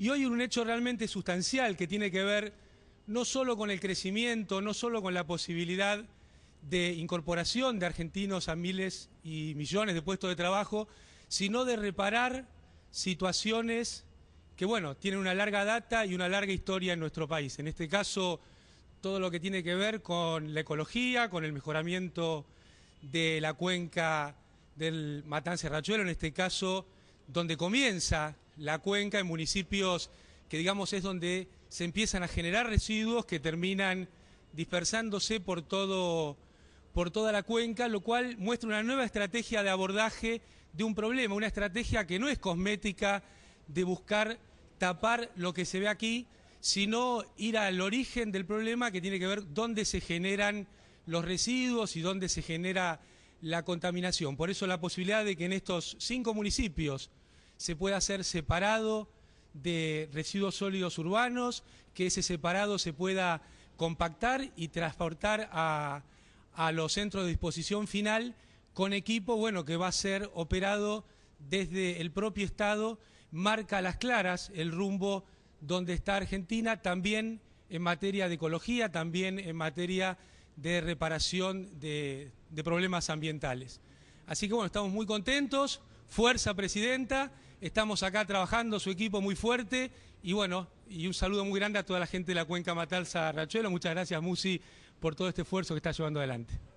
Y hoy un hecho realmente sustancial que tiene que ver no solo con el crecimiento, no solo con la posibilidad de incorporación de argentinos a miles y millones de puestos de trabajo, sino de reparar situaciones que, bueno, tienen una larga data y una larga historia en nuestro país. En este caso, todo lo que tiene que ver con la ecología, con el mejoramiento de la cuenca del Matanza Rachuelo, en este caso donde comienza la cuenca en municipios que digamos es donde se empiezan a generar residuos que terminan dispersándose por por toda la cuenca, lo cual muestra una nueva estrategia de abordaje de un problema, una estrategia que no es cosmética de buscar tapar lo que se ve aquí, sino ir al origen del problema que tiene que ver dónde se generan los residuos y dónde se genera la contaminación. Por eso la posibilidad de que en estos cinco municipios se pueda hacer separado de residuos sólidos urbanos, que ese separado se pueda compactar y transportar a, los centros de disposición final con equipo, bueno, que va a ser operado desde el propio Estado, marca a las claras el rumbo donde está Argentina, también en materia de ecología, también en materia de reparación de, de problemas ambientales. Así que bueno, estamos muy contentos. Fuerza, Presidenta. Estamos acá trabajando, su equipo muy fuerte. Y bueno, y un saludo muy grande a toda la gente de la Cuenca Matalza Rachuelo. Muchas gracias, Musi, por todo este esfuerzo que está llevando adelante.